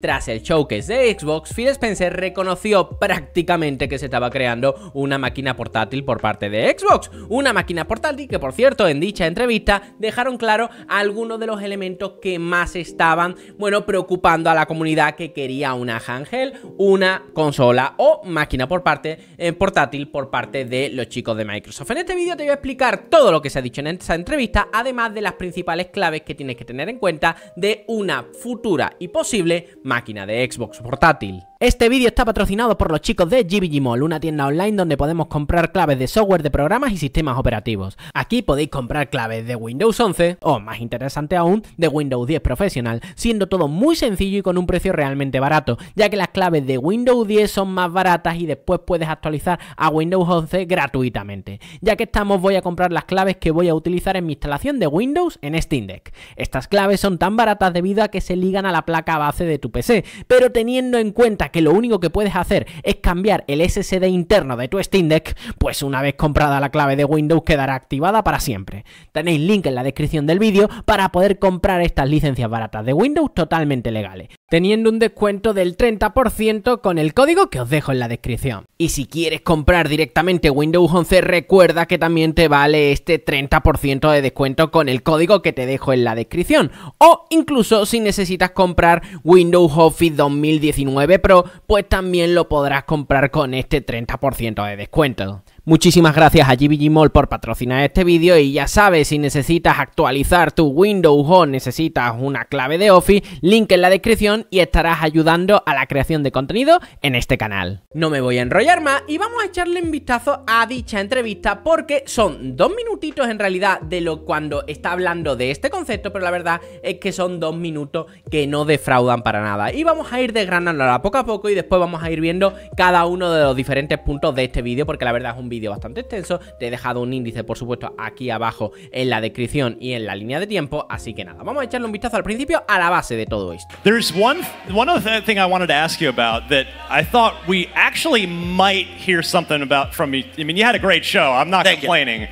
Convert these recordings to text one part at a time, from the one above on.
Tras el showcase de Xbox, Phil Spencer reconoció prácticamente que se estaba creando una máquina portátil por parte de Xbox. Una máquina portátil que, por cierto, en dicha entrevista dejaron claro algunos de los elementos que más estaban, bueno, preocupando a la comunidad que quería una Hangel, una consola o máquina por parte, eh, portátil por parte de los chicos de Microsoft. En este vídeo te voy a explicar todo lo que se ha dicho en esa entrevista, además de las principales claves que tienes que tener en cuenta de una futura y posible máquina de Xbox portátil. Este vídeo está patrocinado por los chicos de GBGMall, una tienda online donde podemos comprar claves de software de programas y sistemas operativos. Aquí podéis comprar claves de Windows 11 o, más interesante aún, de Windows 10 Professional, siendo todo muy sencillo y con un precio realmente barato, ya que las claves de Windows 10 son más baratas y después puedes actualizar a Windows 11 gratuitamente. Ya que estamos voy a comprar las claves que voy a utilizar en mi instalación de Windows en Steam Deck. Estas claves son tan baratas debido a que se ligan a la placa base de tu PC, pero teniendo en cuenta que lo único que puedes hacer es cambiar el SSD interno de tu Steam Deck, pues una vez comprada la clave de Windows quedará activada para siempre. Tenéis link en la descripción del vídeo para poder comprar estas licencias baratas de Windows totalmente legales, teniendo un descuento del 30% con el código que os dejo en la descripción. Y si quieres comprar directamente Windows 11, recuerda que también te vale este 30% de descuento con el código que te dejo en la descripción. O incluso si necesitas comprar Windows Office 2019 Pro pues también lo podrás comprar con este 30% de descuento. Muchísimas gracias a GBG Mall por patrocinar este vídeo y ya sabes, si necesitas actualizar tu Windows o necesitas una clave de Office, link en la descripción y estarás ayudando a la creación de contenido en este canal. No me voy a enrollar más y vamos a echarle un vistazo a dicha entrevista porque son dos minutitos en realidad de lo cuando está hablando de este concepto, pero la verdad es que son dos minutos que no defraudan para nada. Y vamos a ir desgranándola poco a poco y después vamos a ir viendo cada uno de los diferentes puntos de este vídeo porque la verdad es un vídeo vídeo bastante extenso, te he dejado un índice por supuesto aquí abajo en la descripción y en la línea de tiempo, así que nada, vamos a echarle un vistazo al principio a la base de todo esto. There's one one other thing I wanted to ask you about that I thought we actually might hear something about from you. I mean, you had a great show. I'm not Thank complaining. You.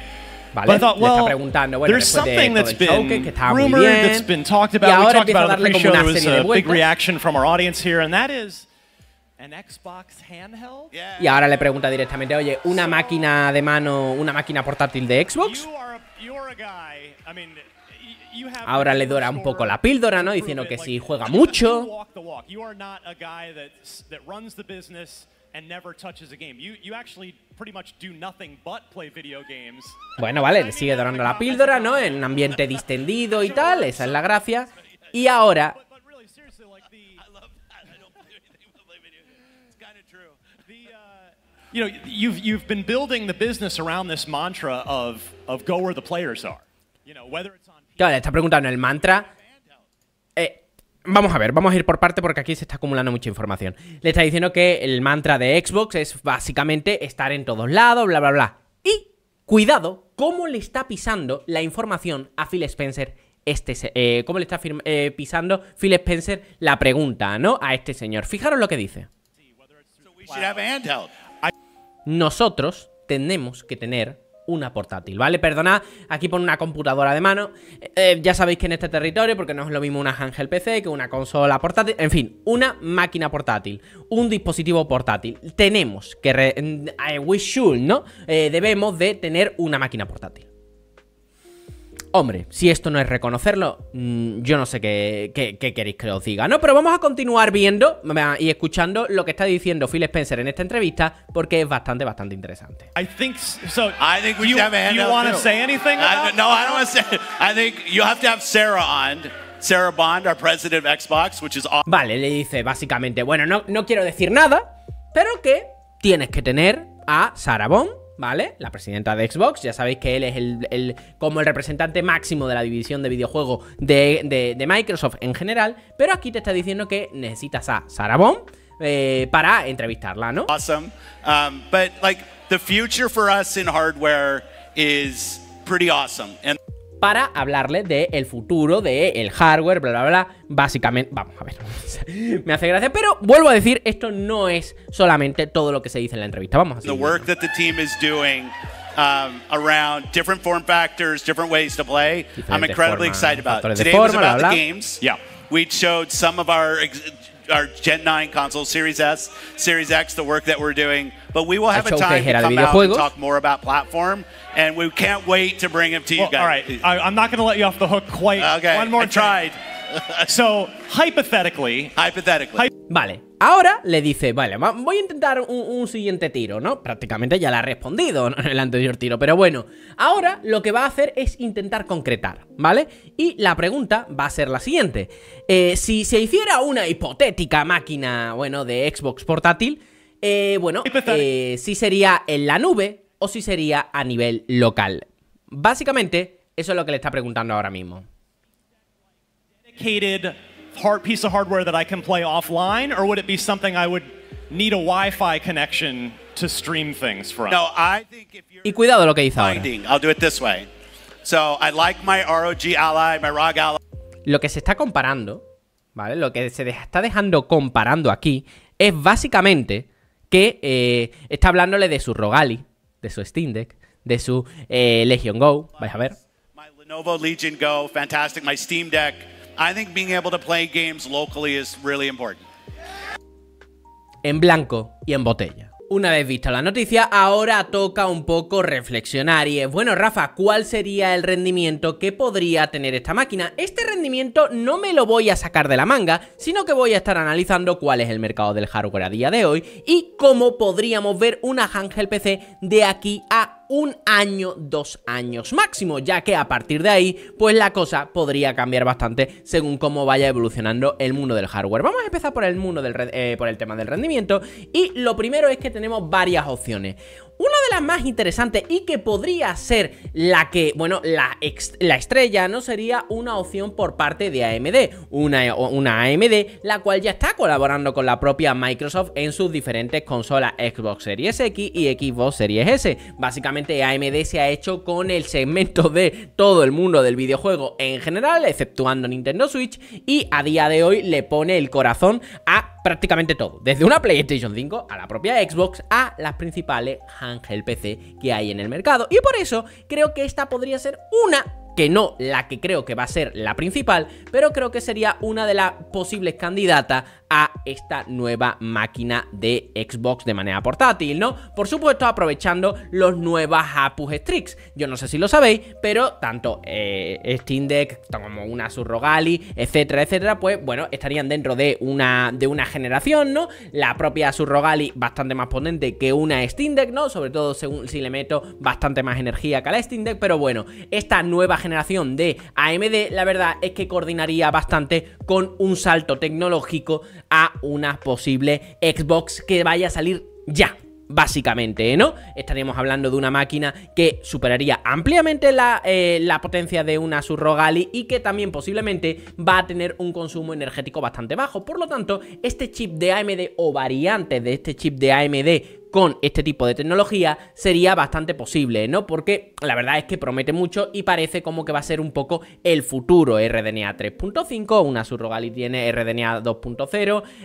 ¿Vale? But I thought, well, preguntando, bueno, there's something that's been que, que that's been talked about. We talked about it on the pre-show. There was a uh, big reaction from our audience here, and that is. Y ahora le pregunta directamente, oye, ¿una máquina de mano, una máquina portátil de Xbox? Ahora le dora un poco la píldora, ¿no? Diciendo que si juega mucho. Bueno, vale, le sigue dorando la píldora, ¿no? En un ambiente distendido y tal, esa es la gracia. Y ahora you le está preguntando el mantra. Eh, vamos a ver, vamos a ir por parte porque aquí se está acumulando mucha información. Le está diciendo que el mantra de Xbox es básicamente estar en todos lados, bla, bla, bla. Y cuidado, cómo le está pisando la información a Phil Spencer este, eh, cómo le está eh, pisando Phil Spencer la pregunta, ¿no? A este señor. Fijaros lo que dice nosotros tenemos que tener una portátil, ¿vale? Perdonad, aquí pone una computadora de mano. Eh, ya sabéis que en este territorio, porque no es lo mismo una Angel PC que una consola portátil, en fin, una máquina portátil, un dispositivo portátil. Tenemos que... Eh, we should, ¿no? Eh, debemos de tener una máquina portátil. Hombre, si esto no es reconocerlo, mm, yo no sé qué, queréis que os diga, ¿no? Pero vamos a continuar viendo y escuchando lo que está diciendo Phil Spencer en esta entrevista porque es bastante, bastante interesante. Vale, le dice básicamente, bueno, no, no quiero decir nada, pero que tienes que tener a Sarah Bond ¿vale? La presidenta de Xbox, ya sabéis que él es el, como el representante máximo de la división de videojuegos de, Microsoft en general, pero aquí te está diciendo que necesitas a Sarah eh, para entrevistarla, ¿no? Awesome. Um, the future for hardware is pretty para hablarle del el futuro, del el hardware, bla, bla, bla. Básicamente, vamos a ver, me hace gracia, pero vuelvo a decir, esto no es solamente todo lo que se dice en la entrevista. Vamos a seguir. The work that the team is doing. Um, around different form factors, different ways to play. Diferentes I'm incredibly forma, excited about it. Today forma, was about the games. Yeah, we showed some of our our Gen 9 console, Series S, Series X, the work that we're doing. But we will have a time to come out and talk more about platform, and we can't wait to bring them to you well, guys. All right, I, am not going to let you off the hook quite. Okay, one more I time. tried. So, Vale. Ahora le dice, vale, voy a intentar un, siguiente tiro, ¿no? Prácticamente ya le ha respondido el anterior tiro, pero bueno, ahora lo que va a hacer es intentar concretar, ¿vale? Y la pregunta va a ser la siguiente. Eh, si se hiciera una hipotética máquina, bueno, de Xbox portátil, eh, bueno, eh, si sería en la nube o si sería a nivel local. Básicamente, eso es lo que le está preguntando ahora mismo. dedicated hard piece of hardware that I can play offline, or would it be something I would need a Wi-Fi connection to stream things from? No, I think if you're y cuidado lo que hizo finding, ahora. I'll do it this way. So I like my ROG Ally, my ROG Ally. Lo que se está comparando, ¿vale? Lo que se está dejando comparando aquí es básicamente que eh, está hablándole de su Rogali, de su Steam Deck, de su eh, Legion Go, vais a ver. My Lenovo Legion Go, fantastic, my Steam Deck. En blanco y en botella. Una vez vista la noticia, ahora toca un poco reflexionar y es, bueno Rafa, ¿cuál sería el rendimiento que podría tener esta máquina? Este rendimiento no me lo voy a sacar de la manga, sino que voy a estar analizando cuál es el mercado del hardware a día de hoy y cómo podríamos ver una Hangel PC de aquí a un año, dos años máximo, ya que a partir de ahí, pues la cosa podría cambiar bastante según cómo vaya evolucionando el mundo del hardware. Vamos a empezar por el mundo del, eh, por el tema del rendimiento y lo primero es que tenemos varias opciones. Una de las más interesantes y que podría ser la que, bueno, la, estrella no sería una opción por parte de AMD, una, una AMD la cual ya está colaborando con la propia Microsoft en sus diferentes consolas Xbox Series X y Xbox Series S. Básicamente AMD se ha hecho con el segmento de todo el mundo del videojuego en general, exceptuando Nintendo Switch, y a día de hoy le pone el corazón a prácticamente todo, desde una PlayStation 5 a la propia Xbox a las principales Hangel PC que hay en el mercado. Y por eso creo que esta podría ser una que no la que creo que va a ser la principal, pero creo que sería una de las posibles candidatas a esta nueva máquina de Xbox de manera portátil, ¿no? Por supuesto, aprovechando los nuevos Apus Strix. Yo no sé si lo sabéis, pero tanto eh, Steam Deck como una Surrogali, etcétera, etcétera, pues bueno, estarían dentro de una, de una generación, ¿no? La propia Surrogali bastante más potente que una Steam Deck, ¿no? Sobre todo según si le meto bastante más energía que a la Steam Deck, pero bueno, esta nueva generación de AMD, la verdad es que coordinaría bastante con un salto tecnológico a una posible Xbox que vaya a salir ya básicamente, ¿eh? ¿no? Estaríamos hablando de una máquina que superaría ampliamente eh, la, potencia de una Surrogali y que también posiblemente va a tener un consumo energético bastante bajo. Por lo tanto, este chip de AMD o variantes de este chip de AMD con este tipo de tecnología sería bastante posible, ¿no? Porque la verdad es que promete mucho y parece como que va a ser un poco el futuro RDNA 3.5, una Surrogali tiene RDNA 2.0,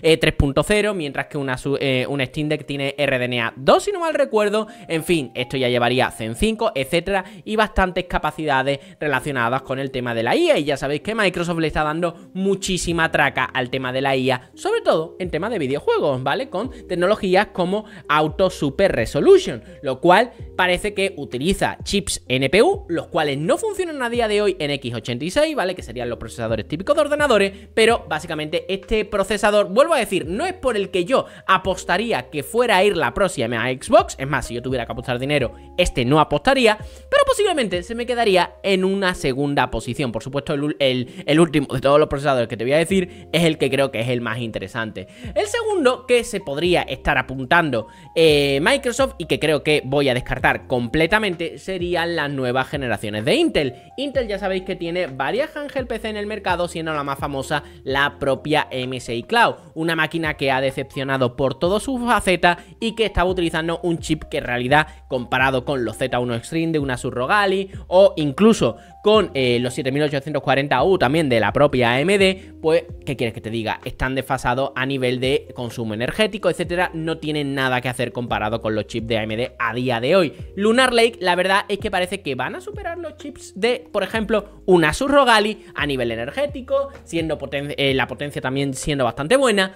3.0, mientras que eh, una, Steam Deck tiene RDNA 2, si no mal recuerdo, en fin, esto ya llevaría Zen 5, etcétera, y bastantes capacidades relacionadas con el tema de la IA, y ya sabéis que Microsoft le está dando muchísima traca al tema de la IA, sobre todo en tema de videojuegos, ¿vale? Con tecnologías como auto Super Resolution, lo cual parece que utiliza chips NPU, los cuales no funcionan a día de hoy en x86, ¿vale? Que serían los procesadores típicos de ordenadores, pero básicamente este procesador, vuelvo a decir, no es por el que yo apostaría que fuera a ir la próxima a Xbox, es más, si yo tuviera que apostar dinero, este no apostaría, pero posiblemente se me quedaría en una segunda posición. Por supuesto, el, el último de todos los procesadores que te voy a decir es el que creo que es el más interesante. El segundo que se podría estar apuntando eh, Microsoft y que creo que voy a descartar completamente serían las nuevas generaciones de Intel. Intel ya sabéis que tiene varias ángel PC en el mercado, siendo la más famosa la propia MSI Cloud, una máquina que ha decepcionado por todos sus facetas y que estaba utilizando un chip que en realidad comparado con los Z1 Extreme de una Surrogali o incluso con eh, los 7840U también de la propia AMD, pues, ¿qué quieres que te diga? Están desfasados a nivel de consumo energético, etcétera, no tienen nada que hacer comparado con los chips de AMD a día de hoy. Lunar Lake, la verdad es que parece que van a superar los chips de, por ejemplo, una Surrogali a nivel energético, siendo eh, la potencia también siendo bastante buena.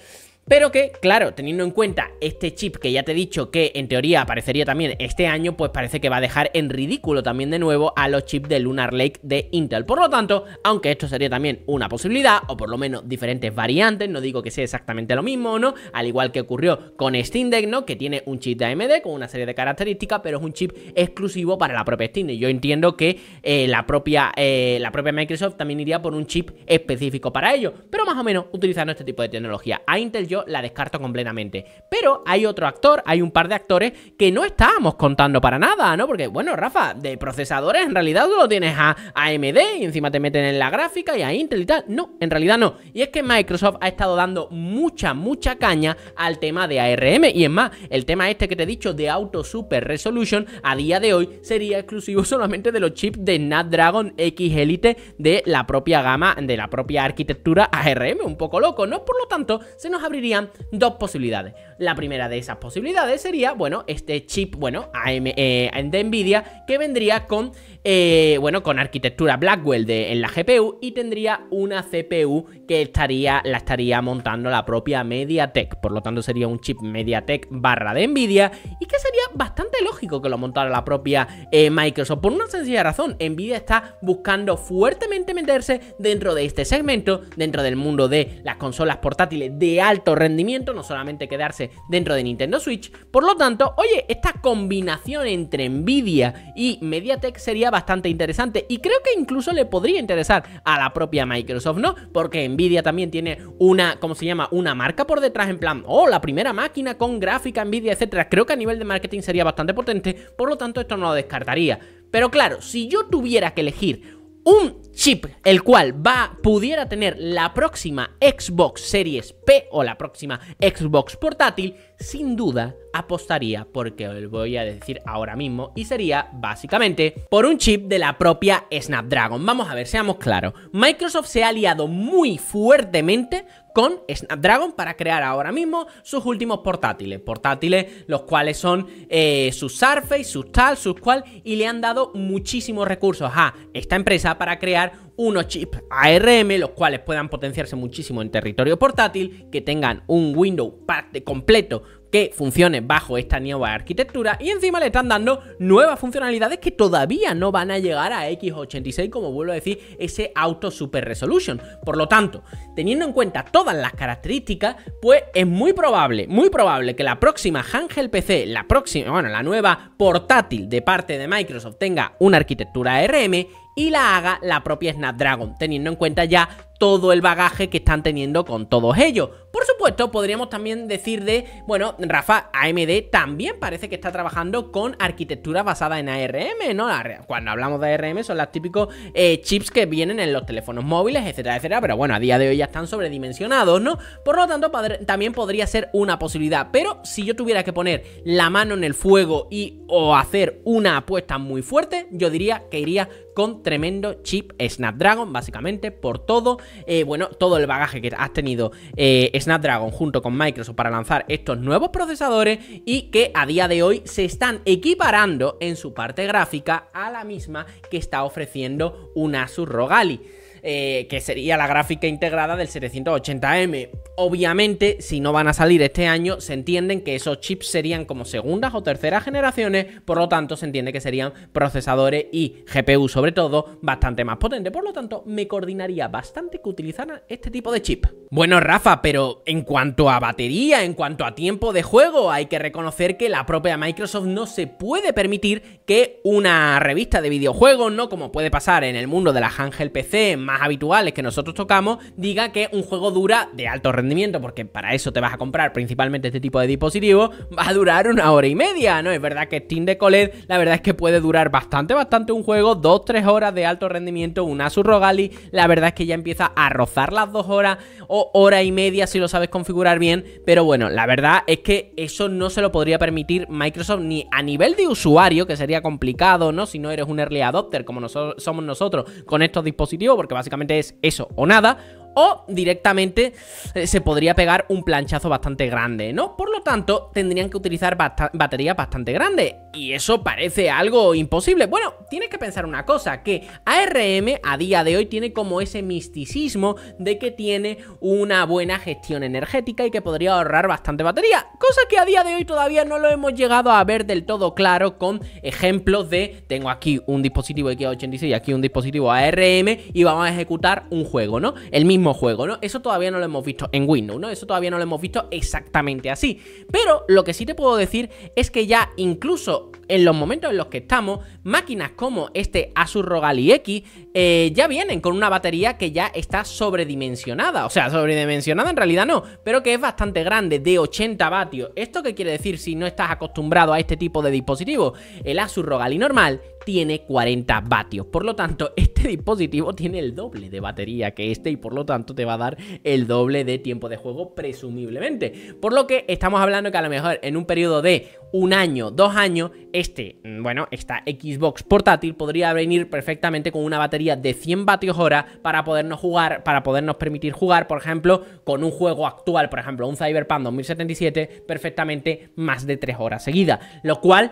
Pero que, claro, teniendo en cuenta este chip que ya te he dicho que en teoría aparecería también este año, pues parece que va a dejar en ridículo también de nuevo a los chips de Lunar Lake de Intel. Por lo tanto, aunque esto sería también una posibilidad, o por lo menos diferentes variantes, no digo que sea exactamente lo mismo, o ¿no? Al igual que ocurrió con Steam Deck, ¿no? Que tiene un chip de AMD con una serie de características, pero es un chip exclusivo para la propia Steam Deck. Yo entiendo que eh, la, propia, eh, la propia Microsoft también iría por un chip específico para ello, pero más o menos utilizando este tipo de tecnología. A Intel yo la descarto completamente. Pero hay otro actor, hay un par de actores que no estábamos contando para nada, ¿no? Porque, bueno, Rafa, de procesadores en realidad tú lo tienes a AMD y encima te meten en la gráfica y a Intel y tal. No, en realidad no. Y es que Microsoft ha estado dando mucha, mucha caña al tema de ARM. Y es más, el tema este que te he dicho de Auto Super Resolution a día de hoy sería exclusivo solamente de los chips de Snapdragon X Elite de la propia gama, de la propia arquitectura ARM. Un poco loco, ¿no? Por lo tanto, se nos abriría dos posibilidades. La primera de esas posibilidades sería, bueno, este chip, bueno, eh, de Nvidia, que vendría con, eh, bueno, con arquitectura Blackwell de, en la GPU y tendría una CPU que estaría, la estaría montando la propia MediaTek. Por lo tanto, sería un chip MediaTek barra de Nvidia y que sería bastante lógico que lo montara la propia eh, Microsoft. Por una sencilla razón, Nvidia está buscando fuertemente meterse dentro de este segmento, dentro del mundo de las consolas portátiles de alto rendimiento, no solamente quedarse dentro de Nintendo Switch. Por lo tanto, oye, esta combinación entre Nvidia y MediaTek sería bastante interesante y creo que incluso le podría interesar a la propia Microsoft, ¿no? Porque Nvidia también tiene una, ¿cómo se llama? Una marca por detrás en plan, oh, la primera máquina con gráfica Nvidia, etcétera. Creo que a nivel de marketing sería bastante potente, por lo tanto esto no lo descartaría. Pero claro, si yo tuviera que elegir un chip el cual va pudiera tener la próxima Xbox Series P o la próxima Xbox portátil, sin duda apostaría porque os voy a decir ahora mismo y sería básicamente por un chip de la propia Snapdragon. Vamos a ver, seamos claros. Microsoft se ha aliado muy fuertemente con Snapdragon para crear ahora mismo sus últimos portátiles. Portátiles los cuales son eh, sus Surface, sus tal, sus cual, y le han dado muchísimos recursos a esta empresa para crear unos chips ARM, los cuales puedan potenciarse muchísimo en territorio portátil, que tengan un Windows parte completo que funcione bajo esta nueva arquitectura y encima le están dando nuevas funcionalidades que todavía no van a llegar a x86 como vuelvo a decir ese auto super resolution por lo tanto teniendo en cuenta todas las características pues es muy probable muy probable que la próxima Hangel PC la próxima bueno la nueva portátil de parte de Microsoft tenga una arquitectura ARM y la haga la propia Snapdragon, teniendo en cuenta ya todo el bagaje que están teniendo con todos ellos. Por supuesto, podríamos también decir de, bueno, Rafa, AMD también parece que está trabajando con arquitectura basada en ARM, ¿no? Cuando hablamos de ARM son los típicos eh, chips que vienen en los teléfonos móviles, etcétera, etcétera, pero bueno, a día de hoy ya están sobredimensionados, ¿no? Por lo tanto, también podría ser una posibilidad, pero si yo tuviera que poner la mano en el fuego y o hacer una apuesta muy fuerte, yo diría que iría con tremendo chip Snapdragon, básicamente por todo eh, bueno, todo el bagaje que has tenido eh, Snapdragon junto con Microsoft para lanzar estos nuevos procesadores y que a día de hoy se están equiparando en su parte gráfica a la misma que está ofreciendo una Asus Rogali. Eh, que sería la gráfica integrada del 780M. Obviamente, si no van a salir este año, se entienden que esos chips serían como segundas o terceras generaciones, por lo tanto se entiende que serían procesadores y GPU sobre todo bastante más potentes, por lo tanto me coordinaría bastante que utilizaran este tipo de chip. Bueno Rafa, pero en cuanto a batería, en cuanto a tiempo de juego, hay que reconocer que la propia Microsoft no se puede permitir que una revista de videojuegos, ¿no? Como puede pasar en el mundo de las Angel PC más habituales que nosotros tocamos, diga que un juego dura de alto rendimiento porque para eso te vas a comprar principalmente este tipo de dispositivo, va a durar una hora y media, ¿no? Es verdad que Steam de OLED, la verdad es que puede durar bastante, bastante un juego, 2-3 horas de alto rendimiento, una Surrogali, la verdad es que ya empieza a rozar las dos horas o hora y media si lo sabes configurar bien, pero bueno, la verdad es que eso no se lo podría permitir Microsoft ni a nivel de usuario, que sería complicado, ¿no? Si no eres un early adopter como nosotros, somos nosotros con estos dispositivos, porque básicamente es eso o nada, o directamente eh, se podría pegar un planchazo bastante grande, ¿no? Por lo tanto, tendrían que utilizar batería baterías bastante grandes y eso parece algo imposible. Bueno, tienes que pensar una cosa, que ARM a día de hoy tiene como ese misticismo de que tiene una buena gestión energética y que podría ahorrar bastante batería, cosa que a día de hoy todavía no lo hemos llegado a ver del todo claro con ejemplos de tengo aquí un dispositivo x 86 y aquí un dispositivo ARM y vamos a ejecutar un juego, ¿no? El mismo juego, ¿no? Eso todavía no lo hemos visto en Windows, ¿no? Eso todavía no lo hemos visto exactamente así. Pero lo que sí te puedo decir es que ya incluso en los momentos en los que estamos, máquinas como este Asus Rogali X eh, ya vienen con una batería que ya está sobredimensionada. O sea, sobredimensionada en realidad no, pero que es bastante grande, de 80 vatios. ¿Esto qué quiere decir si no estás acostumbrado a este tipo de dispositivos? El Asus Rogali normal tiene 40 vatios. Por lo tanto, este dispositivo tiene el doble de batería que este y por lo tanto te va a dar el doble de tiempo de juego presumiblemente. Por lo que estamos hablando que a lo mejor en un periodo de un año, dos años, este, mm, bueno, esta Xbox portátil podría venir perfectamente con una batería de 100 vatios hora para podernos jugar, para podernos permitir jugar, por ejemplo, con un juego actual, por ejemplo, un Cyberpunk 2077, perfectamente más de 3 horas seguidas. Lo cual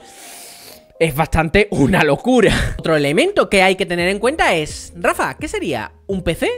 es bastante una locura. Otro elemento que hay que tener en cuenta es, Rafa, ¿qué sería? ¿Un PC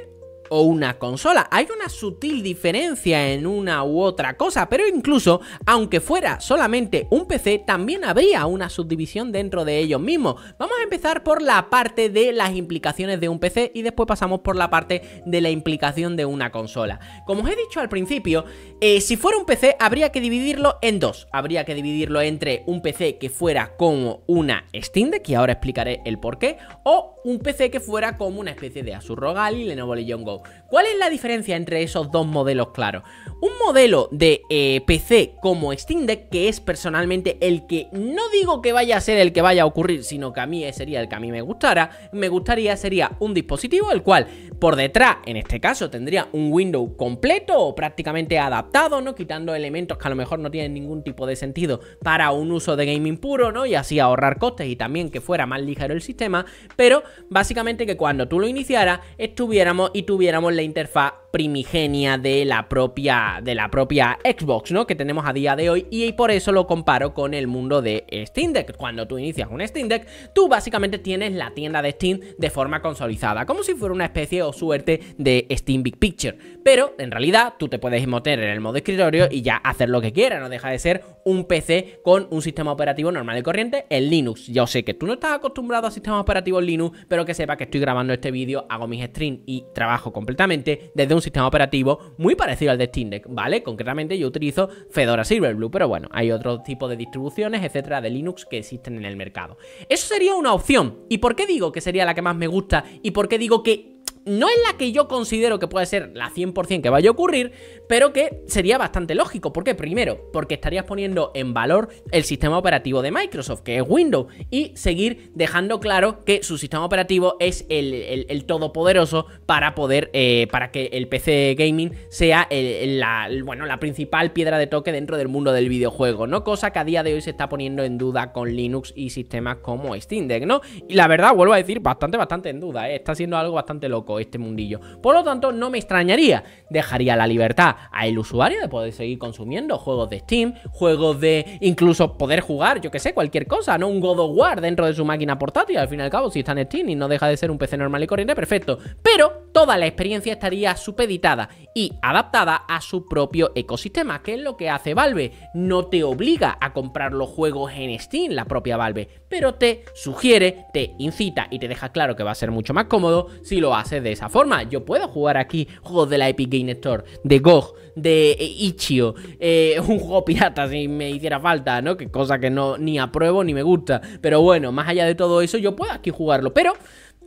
o una consola. Hay una sutil diferencia en una u otra cosa, pero incluso aunque fuera solamente un PC, también habría una subdivisión dentro de ellos mismos. Vamos a empezar por la parte de las implicaciones de un PC y después pasamos por la parte de la implicación de una consola. Como os he dicho al principio, eh, si fuera un PC habría que dividirlo en dos. Habría que dividirlo entre un PC que fuera como una Steam Deck, y ahora explicaré el por qué, o un PC que fuera como una especie de Asus Rogali, y Lenovo Legion Go ¿Cuál es la diferencia entre esos dos modelos claro? Un modelo de eh, PC como Steam Deck, que es personalmente el que no digo que vaya a ser el que vaya a ocurrir, sino que a mí sería el que a mí me gustara, me gustaría sería un dispositivo el cual por detrás, en este caso, tendría un Windows completo o prácticamente adaptado, ¿no? Quitando elementos que a lo mejor no tienen ningún tipo de sentido para un uso de gaming puro, ¿no? Y así ahorrar costes y también que fuera más ligero el sistema, pero básicamente que cuando tú lo iniciaras estuviéramos y tuviéramos la interfaz primigenia de la propia, de la propia Xbox, ¿no? Que tenemos a día de hoy y por eso lo comparo con el mundo de Steam Deck. Cuando tú inicias un Steam Deck, tú básicamente tienes la tienda de Steam de forma consolidada, como si fuera una especie o suerte de Steam Big Picture. Pero en realidad tú te puedes meter en el modo escritorio y ya hacer lo que quieras, no deja de ser un PC con un sistema operativo normal y corriente en Linux. Yo sé que tú no estás acostumbrado a sistemas operativos Linux, pero que sepa que estoy grabando este vídeo, hago mis streams y trabajo con completamente desde un sistema operativo muy parecido al de Steam Deck, ¿vale? Concretamente yo utilizo Fedora Silverblue, pero bueno, hay otro tipo de distribuciones, etcétera, de Linux que existen en el mercado. Eso sería una opción. ¿Y por qué digo que sería la que más me gusta? ¿Y por qué digo que no es la que yo considero que puede ser la 100% que vaya a ocurrir, pero que sería bastante lógico. ¿Por qué? Primero, porque estarías poniendo en valor el sistema operativo de Microsoft, que es Windows, y seguir dejando claro que su sistema operativo es el, todopoderoso para poder, eh, para que el PC Gaming sea el, la, bueno, la principal piedra de toque dentro del mundo del videojuego, ¿no? Cosa que a día de hoy se está poniendo en duda con Linux y sistemas como Steam Deck, ¿no? Y la verdad, vuelvo a decir, bastante, bastante en duda, ¿eh? está siendo algo bastante loco este mundillo. Por lo tanto, no me extrañaría, dejaría la libertad a el usuario de poder seguir consumiendo juegos de Steam, juegos de incluso poder jugar, yo que sé, cualquier cosa, ¿no? Un God of War dentro de su máquina portátil, al fin y al cabo, si está en Steam y no deja de ser un PC normal y corriente, perfecto. Pero toda la experiencia estaría supeditada y adaptada a su propio ecosistema, que es lo que hace Valve. No te obliga a comprar los juegos en Steam, la propia Valve, pero te sugiere, te incita y te deja claro que va a ser mucho más cómodo si lo haces de esa forma. Yo puedo jugar aquí juegos de la Epic Game Store, de GOG, de eh, Ichio, eh, un juego pirata si me hiciera falta, ¿no? Que cosa que no ni apruebo ni me gusta. Pero bueno, más allá de todo eso, yo puedo aquí jugarlo. Pero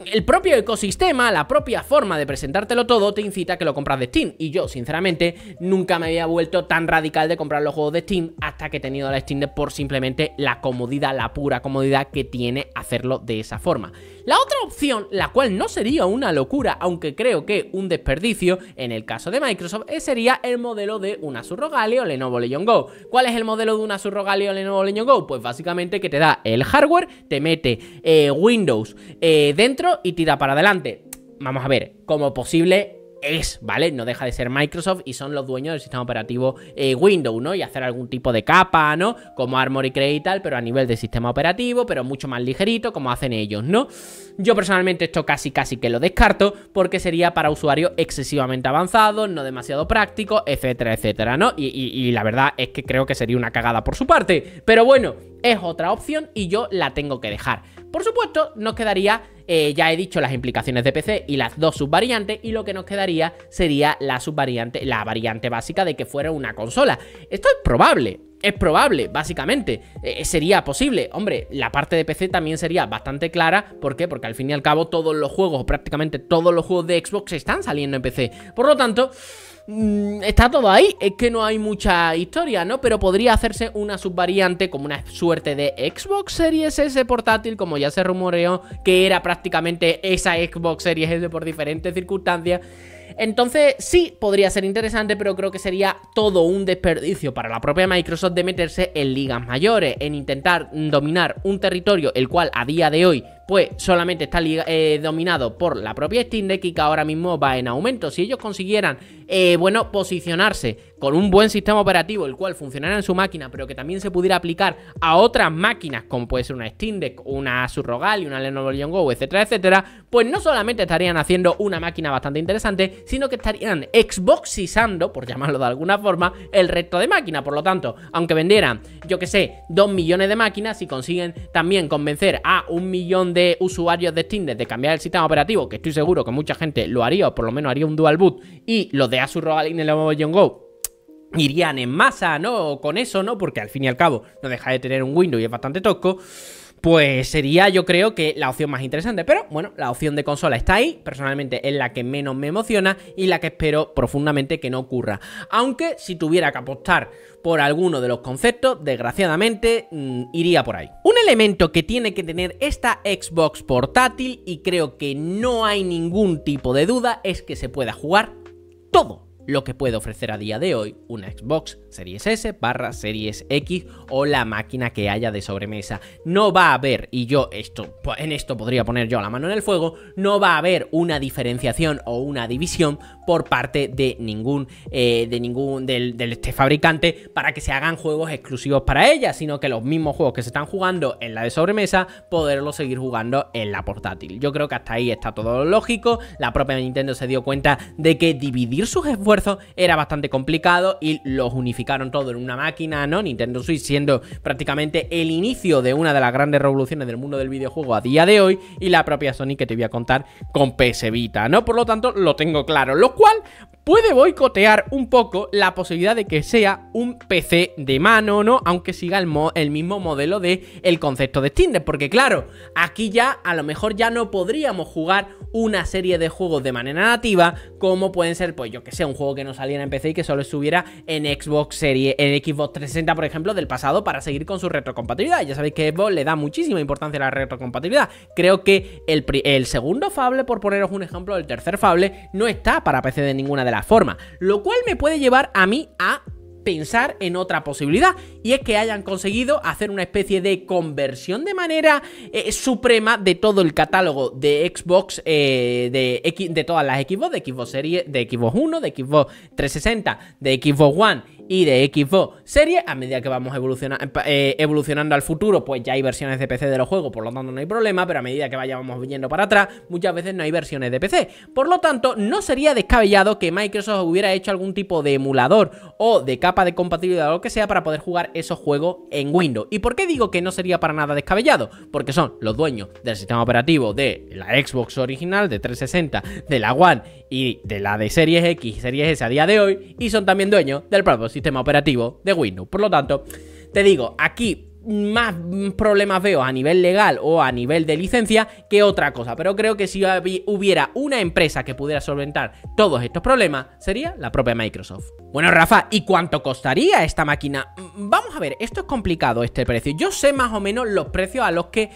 el propio ecosistema, la propia forma de presentártelo todo te incita a que lo compras de Steam. Y yo, sinceramente, nunca me había vuelto tan radical de comprar los juegos de Steam hasta que he tenido la Steam de por simplemente la comodidad, la pura comodidad que tiene hacerlo de esa forma. La otra opción, la cual no sería una locura, aunque creo que un desperdicio en el caso de Microsoft, eh, sería el modelo de una Surrogale o Lenovo Legion Go. ¿Cuál es el modelo de una Surrogale o Lenovo Legion Go? Pues básicamente que te da el hardware, te mete eh, Windows eh, dentro y tira para adelante. Vamos a ver, como posible es, ¿vale? No deja de ser Microsoft y son los dueños del sistema operativo eh, Windows, ¿no? Y hacer algún tipo de capa, ¿no? Como Armory Crate y tal, pero a nivel de sistema operativo, pero mucho más ligerito, como hacen ellos, ¿no? Yo personalmente esto casi casi que lo descarto porque sería para usuarios excesivamente avanzados, no demasiado práctico, etcétera, etcétera, ¿no? y la verdad es que creo que sería una cagada por su parte. Pero bueno, es otra opción y yo la tengo que dejar. Por supuesto, nos quedaría, eh, ya he dicho, las implicaciones de PC y las dos subvariantes, y lo que nos quedaría sería la subvariante, la variante básica de que fuera una consola. Esto es probable, es probable, básicamente. Eh, eh, sería posible. Hombre, la parte de PC también sería bastante clara. ¿Por qué? Porque al fin y al cabo todos los juegos, prácticamente todos los juegos de Xbox están saliendo en PC. Por lo tanto... Mm, está todo ahí. Es que no hay mucha historia, ¿no? Pero podría hacerse una subvariante como una suerte de Xbox Series S portátil, como ya se rumoreó que era prácticamente esa Xbox Series S por diferentes circunstancias. Entonces sí podría ser interesante, pero creo que sería todo un desperdicio para la propia Microsoft de meterse en ligas mayores, en intentar dominar un territorio el cual a día de hoy pues solamente está eh, dominado por la propia Steam Deck y que ahora mismo va en aumento. Si ellos consiguieran, eh, bueno, posicionarse con un buen sistema operativo, el cual funcionara en su máquina, pero que también se pudiera aplicar a otras máquinas, como puede ser una Steam Deck, una Surrogal y una Lenovo Legion Go, etcétera, etcétera, pues no solamente estarían haciendo una máquina bastante interesante, sino que estarían exboxizando, por llamarlo de alguna forma, el resto de máquinas. Por lo tanto, aunque vendieran, yo que sé, 2 millones de máquinas, si consiguen también convencer a un millón de de usuarios de Steam de cambiar el sistema operativo, que estoy seguro que mucha gente lo haría, o por lo menos haría un dual boot, y los de Asus ROG en el John Go irían en masa, ¿no? Con eso, ¿no? Porque al fin y al cabo no deja de tener un Windows y es bastante tosco pues sería yo creo que la opción más interesante. Pero bueno, la opción de consola está ahí, personalmente es la que menos me emociona y la que espero profundamente que no ocurra. Aunque si tuviera que apostar por alguno de los conceptos, desgraciadamente mm, iría por ahí. Un elemento que tiene que tener esta Xbox portátil y creo que no hay ningún tipo de duda es que se pueda jugar todo lo que puede ofrecer a día de hoy una Xbox Series S barra Series X o la máquina que haya de sobremesa. No va a haber, y yo esto, en esto podría poner yo la mano en el fuego, no va a haber una diferenciación o una división por parte de ningún, eh, de ningún, del, este fabricante para que se hagan juegos exclusivos para ella, sino que los mismos juegos que se están jugando en la de sobremesa, poderlos seguir jugando en la portátil. Yo creo que hasta ahí está todo lógico. La propia Nintendo se dio cuenta de que dividir sus esfuerzos era bastante complicado y los unificaron todo en una máquina, ¿no? Nintendo Switch siendo prácticamente el inicio de una de las grandes revoluciones del mundo del videojuego a día de hoy y la propia Sony que te voy a contar con PS Vita, ¿no? Por lo tanto, lo tengo claro. Los cual puede boicotear un poco la posibilidad de que sea un PC de mano, ¿no? Aunque siga el, mismo modelo del el concepto de Steam porque claro, aquí ya a lo mejor ya no podríamos jugar una serie de juegos de manera nativa, como pueden ser, pues yo que sé, un juego que no saliera en PC y que solo estuviera en Xbox Series, en Xbox 360, por ejemplo, del pasado, para seguir con su retrocompatibilidad. Ya sabéis que Xbox le da muchísima importancia a la retrocompatibilidad. Creo que el segundo Fable, por poneros un ejemplo, el tercer Fable, no está para de ninguna de las formas. Lo cual me puede llevar a mí a pensar en otra posibilidad y es que hayan conseguido hacer una especie de conversión de manera eh, suprema de todo el catálogo de Xbox eh, de, de todas las Xbox, de Xbox Series, de Xbox 1, de Xbox 360, de Xbox One y de Xbox Series. A medida que vamos eh, eh, evolucionando al futuro, pues ya hay versiones de PC de los juegos, por lo tanto no hay problema, pero a medida que vayamos viniendo para atrás, muchas veces no hay versiones de PC. Por lo tanto, no sería descabellado que Microsoft hubiera hecho algún tipo de emulador o de capa de compatibilidad o lo que sea para poder jugar esos juegos en Windows. ¿Y por qué digo que no sería para nada descabellado? Porque son los dueños del sistema operativo de la Xbox original, de 360, de la One y de la de Series X Series S a día de hoy y son también dueños del propio sistema operativo de Windows. Por lo tanto, te digo, aquí más problemas veo a nivel legal o a nivel de licencia que otra cosa. Pero creo que si hubiera una empresa que pudiera solventar todos estos problemas, sería la propia Microsoft. Bueno, Rafa, ¿y cuánto costaría esta máquina? Mm, vamos a ver, esto es complicado este precio. Yo sé más o menos los precios a los que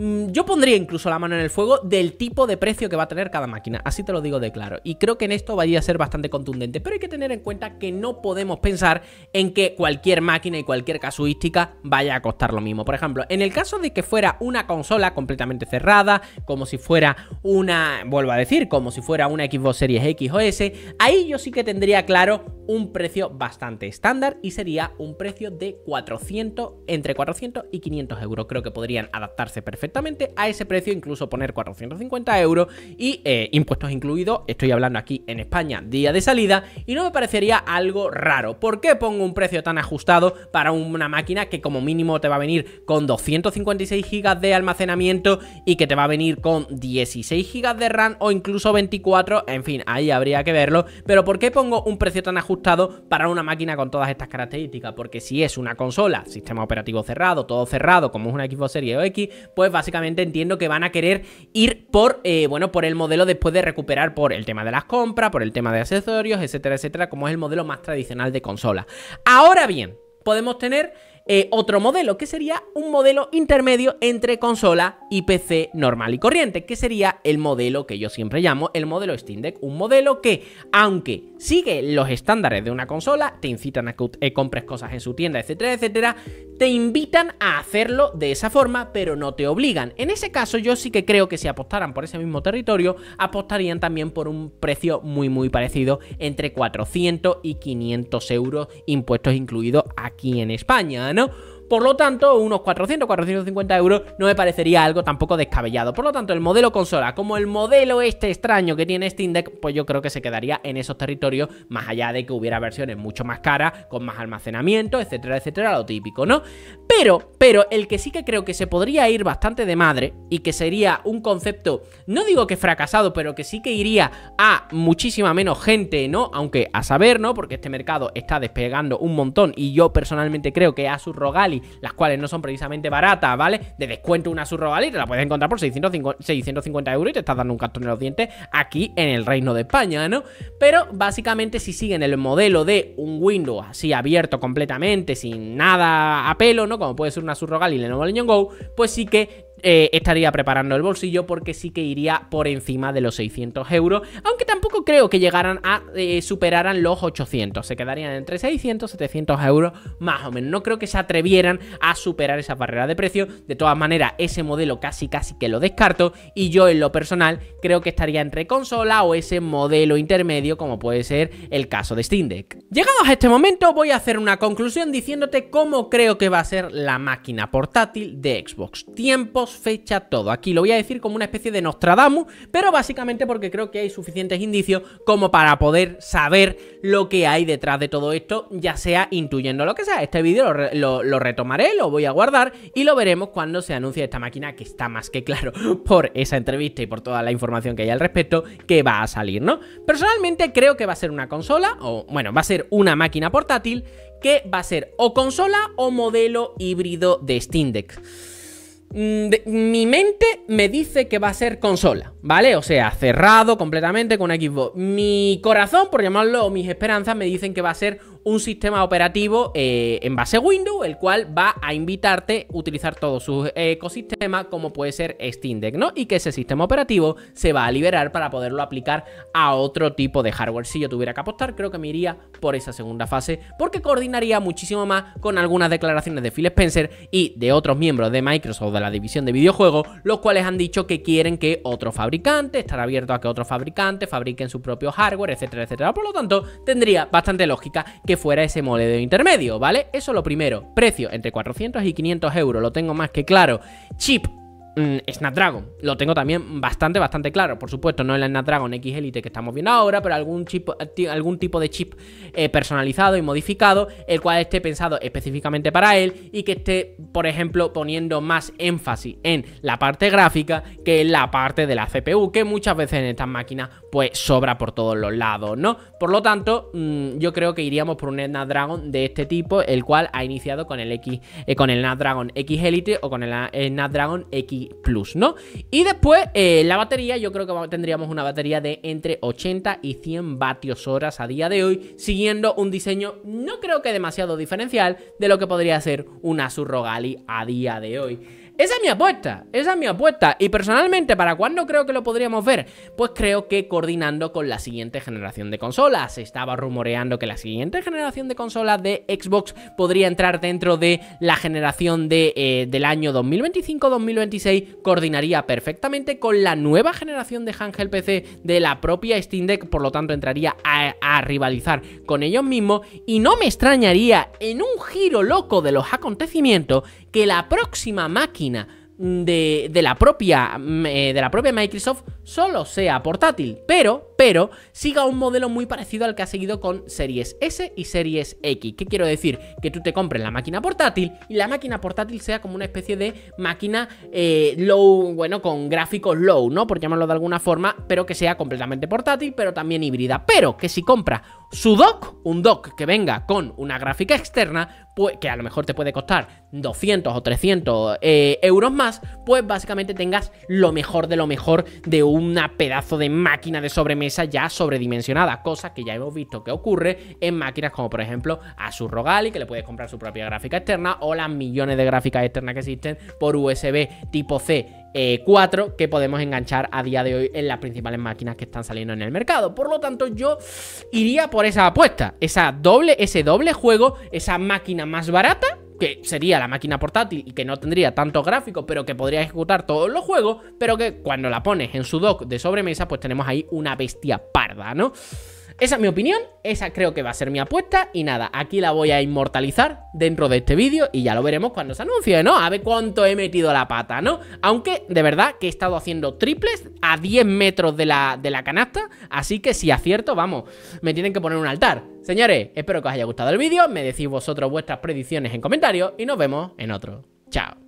Mm, yo pondría incluso la mano en el fuego del tipo de precio que va a tener cada máquina, así te lo digo de claro. Y creo que en esto vaya a ser bastante contundente, pero hay que tener en cuenta que no podemos pensar en que cualquier máquina y cualquier casuística vaya a costar lo mismo. Por ejemplo, en el caso de que fuera una consola completamente cerrada, como si fuera una, vuelvo a decir, como si fuera una Xbox Series X o S, ahí yo sí que tendría claro un precio bastante estándar y sería un precio de 400, entre 400 y 500 euros. Creo que podrían adaptarse perfectamente a ese precio, incluso poner 450 euros y eh, impuestos incluidos, estoy hablando aquí en España, día de salida, y no me parecería algo raro. ¿Por qué pongo un precio tan ajustado para una máquina que como mínimo te va a venir con 256 GB de almacenamiento y que te va a venir con 16 GB de RAM o incluso 24? En fin, ahí habría que verlo. Pero ¿por qué pongo un precio tan ajustado para una máquina con todas estas características? Porque si es una consola, sistema operativo cerrado, todo cerrado, como es una Xbox Series X, pues va básicamente entiendo que van a querer ir por, eh, bueno, por el modelo después de recuperar por el tema de las compras, por el tema de accesorios, etcétera, etcétera, como es el modelo más tradicional de consola. Ahora bien, podemos tener eh, otro modelo, que sería un modelo intermedio entre consola y PC normal y corriente, que sería el modelo que yo siempre llamo el modelo Steam Deck, un modelo que, aunque sigue los estándares de una consola, te incitan a que eh, compres cosas en su tienda, etcétera, etcétera, te invitan a hacerlo de esa forma, pero no te obligan. En ese caso yo sí que creo que si apostaran por ese mismo territorio, apostarían también por un precio muy muy parecido entre 400 y 500 euros impuestos incluidos aquí en España, ¿no? ¿no? Por lo tanto, unos 400, 450 euros no me parecería algo tampoco descabellado. Por lo tanto, el modelo consola, como el modelo este extraño que tiene Steam Deck, pues yo creo que se quedaría en esos territorios, más allá de que hubiera versiones mucho más caras, con más almacenamiento, etcétera, etcétera, lo típico, ¿no? Pero, pero el que sí que creo que se podría ir bastante de madre y que sería un concepto, no digo que fracasado, pero que sí que iría a muchísima menos gente, ¿no? Aunque a saber, ¿no? Porque este mercado está despegando un montón y yo personalmente creo que a su rogali las cuales no son precisamente baratas, ¿vale? De descuento una surrogalí y te la puedes encontrar por 650, euros y te estás dando un cartón en los dientes aquí en el Reino de España, ¿no? Pero básicamente si siguen el modelo de un Windows así abierto completamente, sin nada a pelo, ¿no? Como puede ser una Surrogali y Lenovo Legion Go, pues sí que eh, estaría preparando el bolsillo porque sí que iría por encima de los 600 euros, aunque tampoco creo que llegaran a eh, superarán los 800, se quedarían entre 600 y 700 euros más o menos, no creo que se atrevieran a superar esa barrera de precio, de todas maneras ese modelo casi casi que lo descarto y yo en lo personal creo que estaría entre consola o ese modelo intermedio como puede ser el caso de Steam Deck. Llegados a este momento voy a hacer una conclusión diciéndote cómo creo que va a ser la máquina portátil de Xbox, tiempo fecha, todo. Aquí lo voy a decir como una especie de Nostradamus, pero básicamente porque creo que hay suficientes indicios como para poder saber lo que hay detrás de todo esto, ya sea intuyendo lo que sea. Este vídeo lo, retomaré, lo voy a guardar y lo veremos cuando se anuncie esta máquina, que está más que claro por esa entrevista y por toda la información que hay al respecto, que va a salir, ¿no? Personalmente creo que va a ser una consola, o bueno, va a ser una máquina portátil que va a ser o consola o modelo híbrido de Steam Deck. Mm, mi mente me dice que va a ser consola. ¿Vale? O sea, cerrado completamente con Xbox. Mi corazón, por llamarlo, o mis esperanzas me dicen que va a ser un sistema operativo eh, en base Windows, el cual va a invitarte a utilizar todos sus ecosistemas, como puede ser Steam Deck, ¿no? Y que ese sistema operativo se va a liberar para poderlo aplicar a otro tipo de hardware. Si yo tuviera que apostar, creo que me iría por esa segunda fase, porque coordinaría muchísimo más con algunas declaraciones de Phil Spencer y de otros miembros de Microsoft de la división de videojuegos, los cuales han dicho que quieren que otro fabricante Estar abierto a que otros fabricantes fabriquen su propio hardware, etcétera, etcétera. Por lo tanto, tendría bastante lógica que fuera ese modelo intermedio, ¿vale? Eso lo primero. Precio entre 400 y 500 euros, lo tengo más que claro. Chip Mm, Snapdragon. Lo tengo también bastante, bastante claro. Por supuesto, no el Snapdragon X Elite que estamos viendo ahora, pero algún, chip, eh, algún tipo de chip eh, personalizado y modificado, el cual esté pensado específicamente para él y que esté, por ejemplo, poniendo más énfasis en la parte gráfica que en la parte de la CPU, que muchas veces en estas máquinas pues sobra por todos los lados, ¿no? Por lo tanto, mm, yo creo que iríamos por un Snapdragon de este tipo, el cual ha iniciado con el X, eh, con el Snapdragon X Elite o con el Snapdragon X Plus, ¿no? Y después eh, la batería, yo creo que tendríamos una batería de entre 80 y 100 vatios horas a día de hoy, siguiendo un diseño no creo que demasiado diferencial de lo que podría ser una surrogali a día de hoy. Esa es mi apuesta, esa es mi apuesta. Y personalmente, ¿para cuándo creo que lo podríamos ver? Pues creo que coordinando con la siguiente generación de consolas. Se estaba rumoreando que la siguiente generación de consolas de Xbox podría entrar dentro de la generación eh, del año 2025-2026. Coordinaría perfectamente con la nueva generación de Hangel PC de la propia Steam Deck. Por lo tanto, entraría a, a rivalizar con ellos mismos. Y no me extrañaría en un giro loco de los acontecimientos que la próxima máquina de, la propia, mm, eh, de la propia Microsoft solo sea portátil, pero pero siga un modelo muy parecido al que ha seguido con Series S y Series X. ¿Qué quiero decir? Que tú te compres la máquina portátil y la máquina portátil sea como una especie de máquina eh, low, bueno, con gráficos low, ¿no? Por llamarlo de alguna forma, pero que sea completamente portátil, pero también híbrida. Pero que si compras su dock, un dock que venga con una gráfica externa, pues, que a lo mejor te puede costar 200 o 300 eh, euros más, pues básicamente tengas lo mejor de lo mejor de una pedazo de máquina de sobremesa esa ya sobredimensionada, cosa que ya hemos visto que ocurre en máquinas como por ejemplo Asus Rogali que le puedes comprar su propia gráfica externa o las millones de gráficas externas que existen por USB tipo C eh, cuatro que podemos enganchar a día de hoy en las principales máquinas que están saliendo en el mercado. Por lo tanto, yo iría por esa apuesta, esa doble, ese doble juego, esa máquina más barata que sería la máquina portátil y que no tendría tantos gráficos, pero que podría ejecutar todos los juegos, pero que cuando la pones en su dock de sobremesa, pues tenemos ahí una bestia parda, ¿no? Esa es mi opinión, esa creo que va a ser mi apuesta y nada, aquí la voy a inmortalizar dentro de este vídeo y ya lo veremos cuando se anuncie, ¿no? A ver cuánto he metido la pata, ¿no? Aunque de verdad que he estado haciendo triples a 10 metros de la, de la canasta, así que si acierto, vamos, me tienen que poner un altar. Señores, espero que os haya gustado el vídeo, me decís vosotros vuestras predicciones en comentarios y nos vemos en otro. Chao.